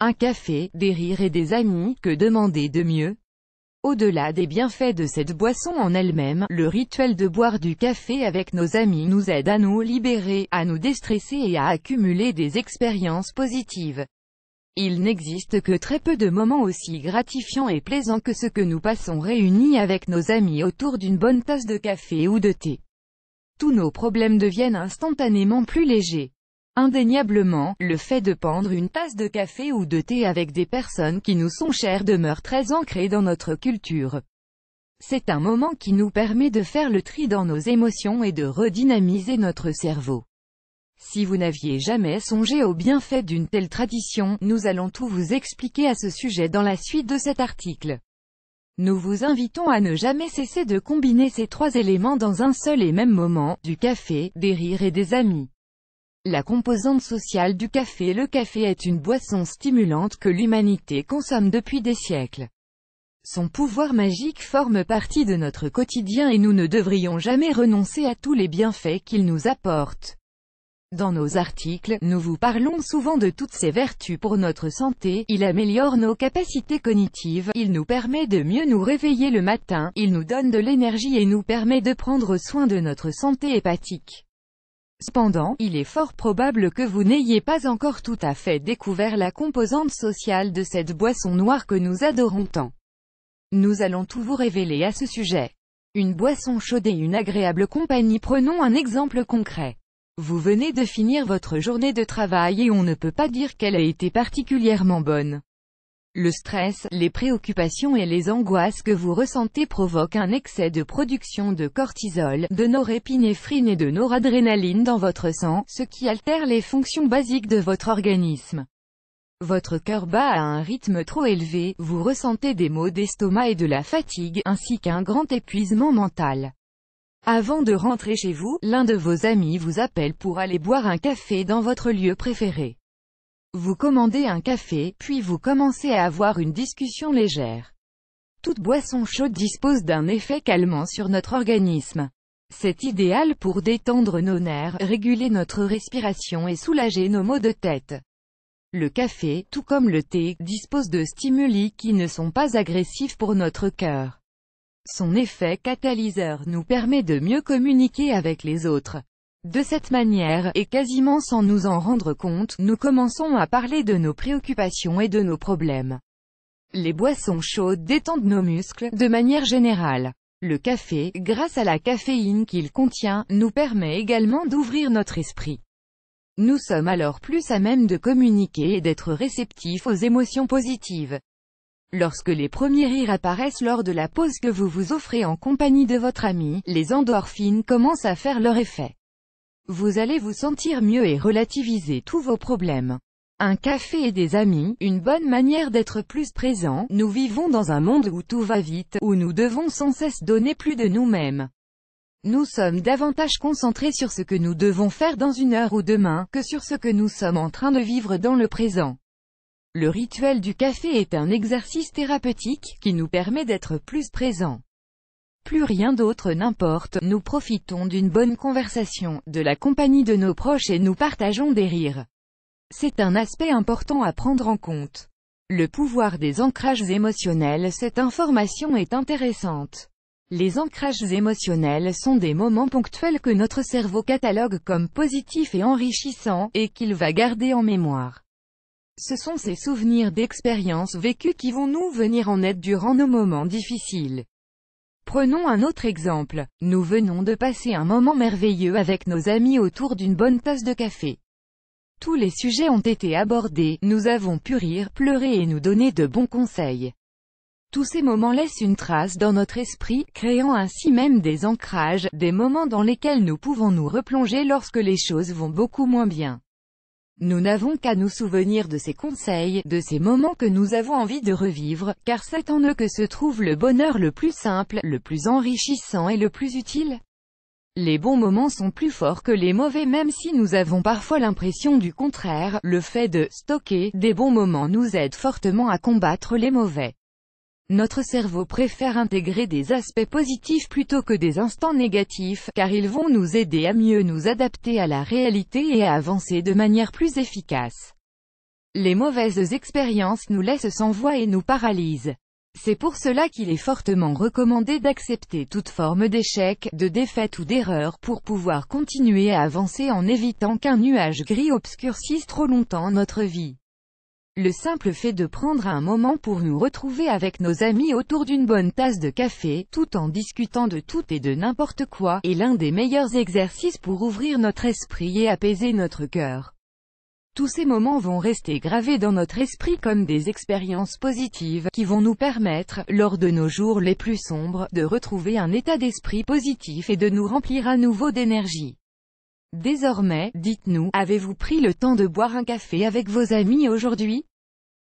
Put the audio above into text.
Un café, des rires et des amis, que demander de mieux au-delà des bienfaits de cette boisson en elle-même, le rituel de boire du café avec nos amis nous aide à nous libérer, à nous déstresser et à accumuler des expériences positives. Il n'existe que très peu de moments aussi gratifiants et plaisants que ceux que nous passons réunis avec nos amis autour d'une bonne tasse de café ou de thé. Tous nos problèmes deviennent instantanément plus légers. Indéniablement, le fait de pendre une tasse de café ou de thé avec des personnes qui nous sont chères demeure très ancré dans notre culture. C'est un moment qui nous permet de faire le tri dans nos émotions et de redynamiser notre cerveau. Si vous n'aviez jamais songé au bienfait d'une telle tradition, nous allons tout vous expliquer à ce sujet dans la suite de cet article. Nous vous invitons à ne jamais cesser de combiner ces trois éléments dans un seul et même moment, du café, des rires et des amis. La composante sociale du café Le café est une boisson stimulante que l'humanité consomme depuis des siècles. Son pouvoir magique forme partie de notre quotidien et nous ne devrions jamais renoncer à tous les bienfaits qu'il nous apporte. Dans nos articles, nous vous parlons souvent de toutes ses vertus pour notre santé, il améliore nos capacités cognitives, il nous permet de mieux nous réveiller le matin, il nous donne de l'énergie et nous permet de prendre soin de notre santé hépatique. Cependant, il est fort probable que vous n'ayez pas encore tout à fait découvert la composante sociale de cette boisson noire que nous adorons tant. Nous allons tout vous révéler à ce sujet. Une boisson chaude et une agréable compagnie Prenons un exemple concret. Vous venez de finir votre journée de travail et on ne peut pas dire qu'elle a été particulièrement bonne. Le stress, les préoccupations et les angoisses que vous ressentez provoquent un excès de production de cortisol, de norépinéphrine et de noradrénaline dans votre sang, ce qui altère les fonctions basiques de votre organisme. Votre cœur bat à un rythme trop élevé, vous ressentez des maux d'estomac et de la fatigue, ainsi qu'un grand épuisement mental. Avant de rentrer chez vous, l'un de vos amis vous appelle pour aller boire un café dans votre lieu préféré. Vous commandez un café, puis vous commencez à avoir une discussion légère. Toute boisson chaude dispose d'un effet calmant sur notre organisme. C'est idéal pour détendre nos nerfs, réguler notre respiration et soulager nos maux de tête. Le café, tout comme le thé, dispose de stimuli qui ne sont pas agressifs pour notre cœur. Son effet catalyseur nous permet de mieux communiquer avec les autres. De cette manière, et quasiment sans nous en rendre compte, nous commençons à parler de nos préoccupations et de nos problèmes. Les boissons chaudes détendent nos muscles, de manière générale. Le café, grâce à la caféine qu'il contient, nous permet également d'ouvrir notre esprit. Nous sommes alors plus à même de communiquer et d'être réceptifs aux émotions positives. Lorsque les premiers rires apparaissent lors de la pause que vous vous offrez en compagnie de votre ami, les endorphines commencent à faire leur effet. Vous allez vous sentir mieux et relativiser tous vos problèmes. Un café et des amis, une bonne manière d'être plus présent, nous vivons dans un monde où tout va vite, où nous devons sans cesse donner plus de nous-mêmes. Nous sommes davantage concentrés sur ce que nous devons faire dans une heure ou demain, que sur ce que nous sommes en train de vivre dans le présent. Le rituel du café est un exercice thérapeutique, qui nous permet d'être plus présent. Plus rien d'autre n'importe, nous profitons d'une bonne conversation, de la compagnie de nos proches et nous partageons des rires. C'est un aspect important à prendre en compte. Le pouvoir des ancrages émotionnels Cette information est intéressante. Les ancrages émotionnels sont des moments ponctuels que notre cerveau catalogue comme positifs et enrichissants, et qu'il va garder en mémoire. Ce sont ces souvenirs d'expériences vécues qui vont nous venir en aide durant nos moments difficiles. Prenons un autre exemple. Nous venons de passer un moment merveilleux avec nos amis autour d'une bonne tasse de café. Tous les sujets ont été abordés, nous avons pu rire, pleurer et nous donner de bons conseils. Tous ces moments laissent une trace dans notre esprit, créant ainsi même des ancrages, des moments dans lesquels nous pouvons nous replonger lorsque les choses vont beaucoup moins bien. Nous n'avons qu'à nous souvenir de ces conseils, de ces moments que nous avons envie de revivre, car c'est en eux que se trouve le bonheur le plus simple, le plus enrichissant et le plus utile. Les bons moments sont plus forts que les mauvais même si nous avons parfois l'impression du contraire, le fait de « stocker » des bons moments nous aide fortement à combattre les mauvais. Notre cerveau préfère intégrer des aspects positifs plutôt que des instants négatifs, car ils vont nous aider à mieux nous adapter à la réalité et à avancer de manière plus efficace. Les mauvaises expériences nous laissent sans voix et nous paralysent. C'est pour cela qu'il est fortement recommandé d'accepter toute forme d'échec, de défaite ou d'erreur pour pouvoir continuer à avancer en évitant qu'un nuage gris obscurcisse trop longtemps notre vie. Le simple fait de prendre un moment pour nous retrouver avec nos amis autour d'une bonne tasse de café, tout en discutant de tout et de n'importe quoi, est l'un des meilleurs exercices pour ouvrir notre esprit et apaiser notre cœur. Tous ces moments vont rester gravés dans notre esprit comme des expériences positives, qui vont nous permettre, lors de nos jours les plus sombres, de retrouver un état d'esprit positif et de nous remplir à nouveau d'énergie. Désormais, dites-nous, avez-vous pris le temps de boire un café avec vos amis aujourd'hui